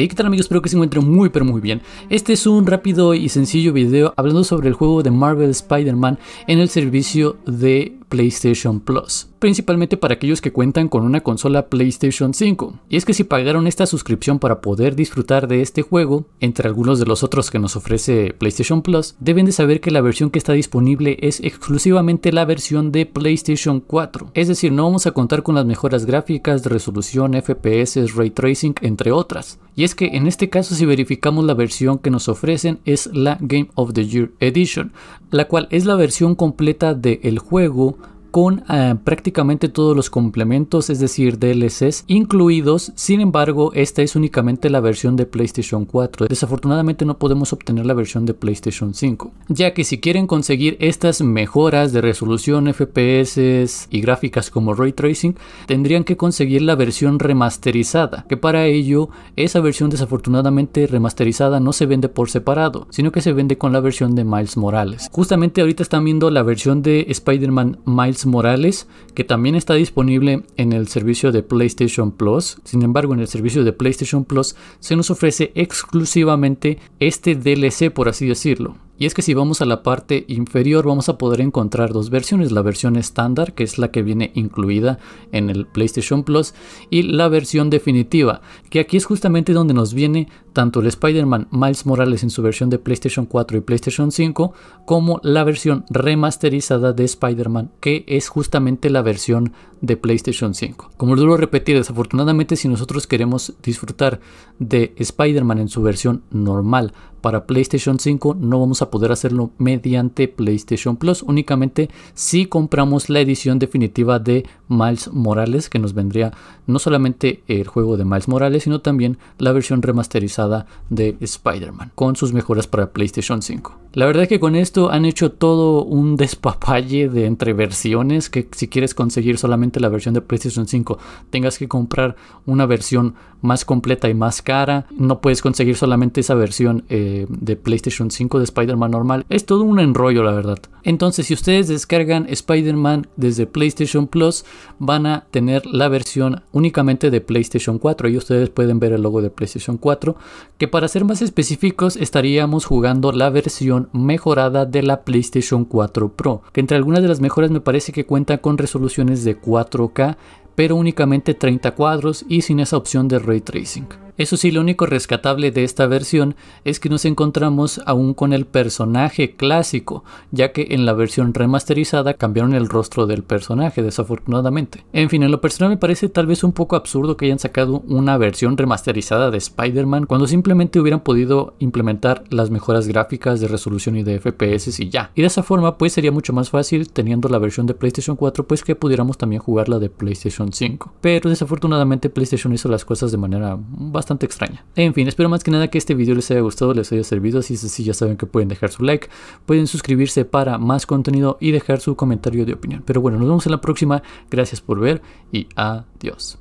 Hey, ¿qué tal amigos? Espero que se encuentren muy pero muy bien. Este es un rápido y sencillo video hablando sobre el juego de Marvel Spider-Man en el servicio de PlayStation Plus, principalmente para aquellos que cuentan con una consola PlayStation 5. Y es que si pagaron esta suscripción para poder disfrutar de este juego, entre algunos de los otros que nos ofrece PlayStation Plus, deben de saber que la versión que está disponible es exclusivamente la versión de PlayStation 4. Es decir, no vamos a contar con las mejoras gráficas, resolución, FPS, ray tracing, entre otras. Y es que en este caso si verificamos la versión que nos ofrecen es la Game of the Year Edition, la cual es la versión completa del juego con eh, prácticamente todos los complementos, es decir, DLCs incluidos. Sin embargo, esta es únicamente la versión de PlayStation 4. Desafortunadamente no podemos obtener la versión de PlayStation 5, ya que si quieren conseguir estas mejoras de resolución, FPS y gráficas como ray tracing, tendrían que conseguir la versión remasterizada, que para ello esa versión desafortunadamente remasterizada no se vende por separado, sino que se vende con la versión de Miles Morales. Justamente ahorita están viendo la versión de Spider-Man Miles Morales, que también está disponible en el servicio de PlayStation Plus. Sin embargo, en el servicio de PlayStation Plus se nos ofrece exclusivamente este DLC, por así decirlo. Y es que si vamos a la parte inferior vamos a poder encontrar dos versiones, la versión estándar que es la que viene incluida en el PlayStation Plus y la versión definitiva, que aquí es justamente donde nos viene tanto el Spider-Man Miles Morales en su versión de PlayStation 4 y PlayStation 5 como la versión remasterizada de Spider-Man que es justamente la versión de PlayStation 5. Como lo vuelvo a repetir, desafortunadamente si nosotros queremos disfrutar de Spider-Man en su versión normal para PlayStation 5 no vamos a poder hacerlo mediante PlayStation Plus, únicamente si compramos la edición definitiva de Miles Morales, que nos vendría no solamente el juego de Miles Morales, sino también la versión remasterizada de Spider-Man, con sus mejoras para PlayStation 5. La verdad es que con esto han hecho todo un despapalle de entre versiones, que si quieres conseguir solamente la versión de PlayStation 5, tengas que comprar una versión más completa y más cara, no puedes conseguir solamente esa versión eh, de PlayStation 5 de Spider-Man normal, es todo un enrollo la verdad. Entonces si ustedes descargan Spider-Man desde PlayStation Plus, van a tener la versión únicamente de PlayStation 4 y ustedes pueden ver el logo de PlayStation 4 que para ser más específicos estaríamos jugando la versión mejorada de la PlayStation 4 Pro que entre algunas de las mejoras me parece que cuenta con resoluciones de 4K pero únicamente 30 cuadros y sin esa opción de ray tracing. Eso sí, lo único rescatable de esta versión es que nos encontramos aún con el personaje clásico, ya que en la versión remasterizada cambiaron el rostro del personaje, desafortunadamente. En fin, en lo personal me parece tal vez un poco absurdo que hayan sacado una versión remasterizada de Spider-Man cuando simplemente hubieran podido implementar las mejoras gráficas de resolución y de FPS y ya. Y de esa forma pues sería mucho más fácil teniendo la versión de PlayStation 4 pues que pudiéramos también jugar la de PlayStation 5. Pero desafortunadamente PlayStation hizo las cosas de manera bastante extraña. En fin, espero más que nada que este video les haya gustado, les haya servido, si es así ya saben que pueden dejar su like, pueden suscribirse para más contenido y dejar su comentario de opinión. Pero bueno, nos vemos en la próxima, gracias por ver y adiós.